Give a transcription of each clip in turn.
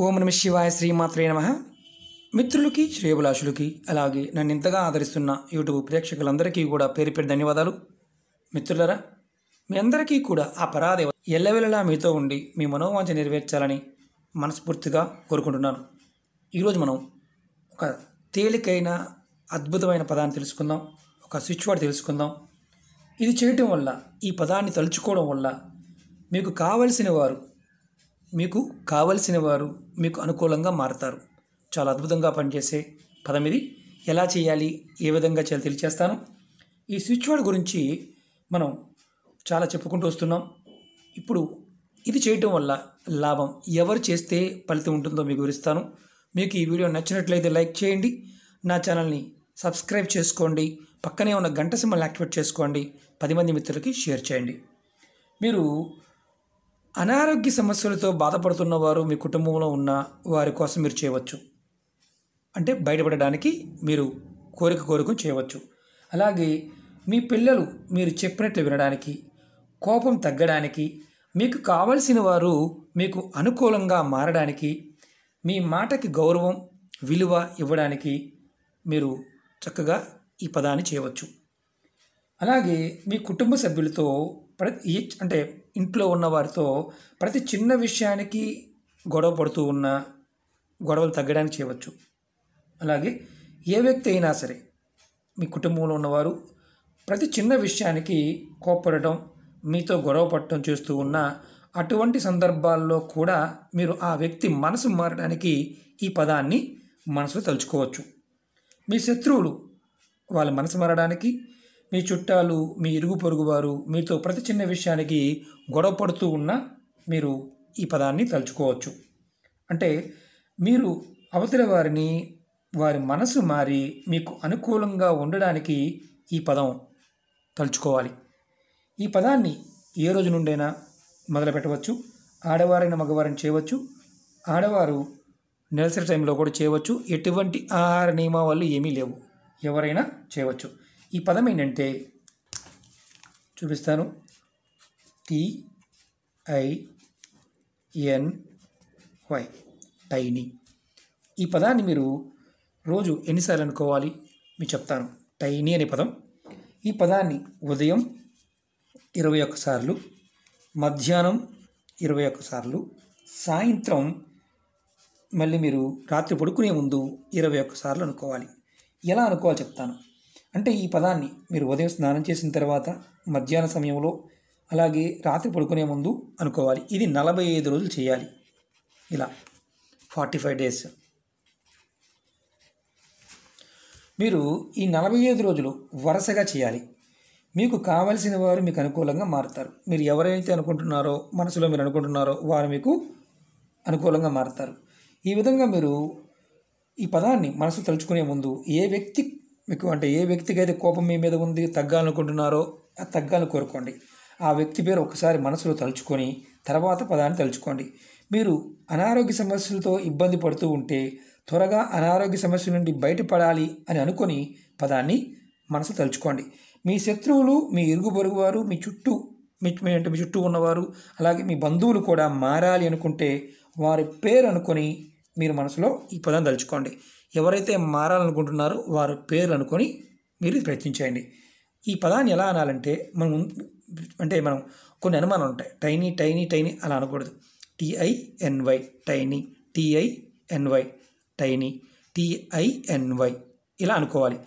ఓం నమ శివాయ శ్రీమాత్రే నమ మిత్రులకి శ్రేయభిలాషులకి అలాగే నన్ను ఇంతగా ఆదరిస్తున్న యూట్యూబ్ ప్రేక్షకులందరికీ కూడా పేరు పేరు ధన్యవాదాలు మిత్రులరా మీ అందరికీ కూడా ఆ పరాదేవ ఎల్లవెల్లలా మీతో ఉండి మీ మనోవాంఛ నెరవేర్చాలని మనస్ఫూర్తిగా కోరుకుంటున్నాను ఈరోజు మనం ఒక తేలికైన అద్భుతమైన పదాన్ని తెలుసుకుందాం ఒక స్విచ్ వర్డ్ తెలుసుకుందాం ఇది చేయటం వల్ల ఈ పదాన్ని తలుచుకోవడం వల్ల మీకు కావలసిన వారు మీకు కావలసిన వారు మీకు అనుకూలంగా మారతారు చాలా అద్భుతంగా పనిచేసే పదం ఇది ఎలా చేయాలి ఏ విధంగా చేయాలి తెలియచేస్తాను ఈ స్విచ్ బోర్డ్ గురించి మనం చాలా చెప్పుకుంటూ వస్తున్నాం ఇప్పుడు ఇది చేయటం వల్ల లాభం ఎవరు చేస్తే ఫలితం ఉంటుందో మీకు వివరిస్తాను మీకు ఈ వీడియో నచ్చినట్లయితే లైక్ చేయండి నా ఛానల్ని సబ్స్క్రైబ్ చేసుకోండి పక్కనే ఉన్న గంట సింబల్ యాక్టివేట్ చేసుకోండి పది మంది మిత్రులకి షేర్ చేయండి మీరు అనారోగ్య సమస్యలతో బాధపడుతున్న వారు మీ కుటుంబంలో ఉన్న వారి కోసం మీరు చేయవచ్చు అంటే బయటపడడానికి మీరు కోరిక కోరిక చేయవచ్చు అలాగే మీ పిల్లలు మీరు చెప్పినట్లు వినడానికి కోపం తగ్గడానికి మీకు కావలసిన వారు మీకు అనుకూలంగా మారడానికి మీ మాటకి గౌరవం విలువ ఇవ్వడానికి మీరు చక్కగా ఈ పదాన్ని చేయవచ్చు అలాగే మీ కుటుంబ సభ్యులతో ప్రతి అంటే ఇంట్లో ఉన్న వారితో ప్రతి చిన్న విషయానికి గొడవ పడుతూ ఉన్న గొడవలు తగ్గడానికి చేయవచ్చు అలాగే ఏ వ్యక్తి అయినా సరే మీ కుటుంబంలో ఉన్నవారు ప్రతి చిన్న విషయానికి కోప్పడటం మీతో గొడవ పడటం చేస్తూ ఉన్న అటువంటి సందర్భాల్లో కూడా మీరు ఆ వ్యక్తి మనసు మారడానికి ఈ పదాన్ని మనసులో తలుచుకోవచ్చు మీ శత్రువులు వాళ్ళ మనసు మారడానికి మీ చుట్టాలు మీ ఇరుగు పొరుగువారు మీతో ప్రతి చిన్న విషయానికి గొడవ పడుతూ ఉన్నా మీరు ఈ పదాన్ని తలుచుకోవచ్చు అంటే మీరు అవతల వారిని వారి మనసు మారి మీకు అనుకూలంగా ఉండడానికి ఈ పదం తలుచుకోవాలి ఈ పదాన్ని ఏ రోజు నుండైనా మొదలు పెట్టవచ్చు ఆడవారైన మగవారిని చేయవచ్చు ఆడవారు నెలసరి టైంలో కూడా చేయవచ్చు ఎటువంటి ఆహార నియమాలు ఏమీ లేవు ఎవరైనా చేయవచ్చు ఈ పదం ఏంటంటే చూపిస్తాను T I N Y tiny ఈ పదాన్ని మీరు రోజు ఎన్నిసార్లు అనుకోవాలి మీకు చెప్తాను టైనీ అనే పదం ఈ పదాన్ని ఉదయం ఇరవై ఒక్కసార్లు మధ్యాహ్నం ఇరవై ఒక్కసార్లు సాయంత్రం మళ్ళీ మీరు రాత్రి పడుకునే ముందు ఇరవై ఒక్కసార్లు అనుకోవాలి ఎలా అనుకోవాలి చెప్తాను అంటే ఈ పదాన్ని మీరు ఉదయం స్నానం చేసిన తర్వాత మధ్యాహ్న సమయంలో అలాగే రాత్రి పడుకునే ముందు అనుకోవాలి ఇది నలభై ఐదు రోజులు చేయాలి ఇలా ఫార్టీ ఫైవ్ డేస్ మీరు ఈ నలభై ఐదు రోజులు వరుసగా చేయాలి మీకు కావలసిన వారు మీకు అనుకూలంగా మారుతారు మీరు ఎవరైతే అనుకుంటున్నారో మనసులో మీరు అనుకుంటున్నారో వారు మీకు అనుకూలంగా మారుతారు ఈ విధంగా మీరు ఈ పదాన్ని మనసు తలుచుకునే ముందు ఏ వ్యక్తి మీకు అంటే ఏ వ్యక్తికి అయితే కోపం మీ మీద ఉంది తగ్గాలనుకుంటున్నారో ఆ తగ్గాలని కోరుకోండి ఆ వ్యక్తి పేరు ఒకసారి మనసులో తలుచుకొని తర్వాత పదాన్ని తలుచుకోండి మీరు అనారోగ్య సమస్యలతో ఇబ్బంది పడుతూ ఉంటే త్వరగా అనారోగ్య సమస్య నుండి బయటపడాలి అని అనుకొని పదాన్ని మనసు తలుచుకోండి మీ శత్రువులు మీ ఇరుగు పొరుగు వారు మీ చుట్టూ మీ అంటే మీ చుట్టూ ఉన్నవారు అలాగే మీ బంధువులు కూడా మారాలి అనుకుంటే వారి పేరు అనుకొని మీరు మనసులో ఈ పదం తలుచుకోండి ఎవరైతే మారాలనుకుంటున్నారో వారి పేర్లు అనుకొని మీరు ప్రయత్నించేయండి ఈ పదాన్ని ఎలా అనాలంటే మనం అంటే మనం కొన్ని అనుమానాలు ఉంటాయి టైనీ టైనీ టైనీ అలా అనకూడదు టీఐఎన్వై టైనీ టిఐఎన్వై టైనీ టిఐఎన్వై ఇలా అనుకోవాలి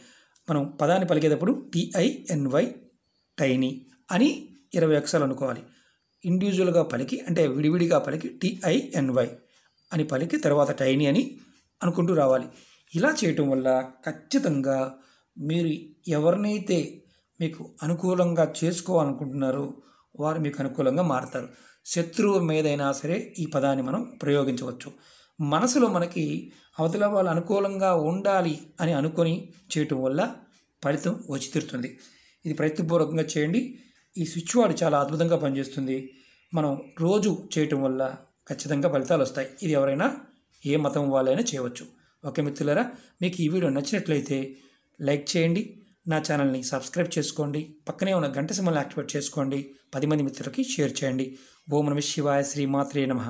మనం పదాన్ని పలికేటప్పుడు టీఐఎన్వై టైనీ అని ఇరవై అక్షరాలు అనుకోవాలి ఇండివిజువల్గా పలికి అంటే విడివిడిగా పలికి టీఐఎన్వై అని పలికి తర్వాత టైనీ అని అనుకుంటూ రావాలి ఇలా చేయటం వల్ల ఖచ్చితంగా మీరు ఎవరినైతే మీకు అనుకూలంగా చేసుకోవాలనుకుంటున్నారో వారు మీకు అనుకూలంగా మారుతారు శత్రువు మీదైనా సరే ఈ పదాన్ని మనం ప్రయోగించవచ్చు మనసులో మనకి అవతల వాళ్ళు అనుకూలంగా ఉండాలి అని అనుకొని చేయటం వల్ల ఫలితం వచ్చి తీరుతుంది ఇది ప్రయత్నపూర్వకంగా చేయండి ఈ స్విచ్ వాడు చాలా అద్భుతంగా పనిచేస్తుంది మనం రోజు చేయటం వల్ల ఖచ్చితంగా ఫలితాలు వస్తాయి ఇది ఎవరైనా ఏ మతం వాళ్ళైనా చేయవచ్చు ఓకే మిత్రులారా మీకు ఈ వీడియో నచ్చినట్లయితే లైక్ చేయండి నా ఛానల్ని సబ్స్క్రైబ్ చేసుకోండి పక్కనే ఉన్న గంట సమయంలో యాక్టివేట్ చేసుకోండి పది మంది మిత్రులకి షేర్ చేయండి ఓం నమ శివాయ శ్రీ మాత్రే నమ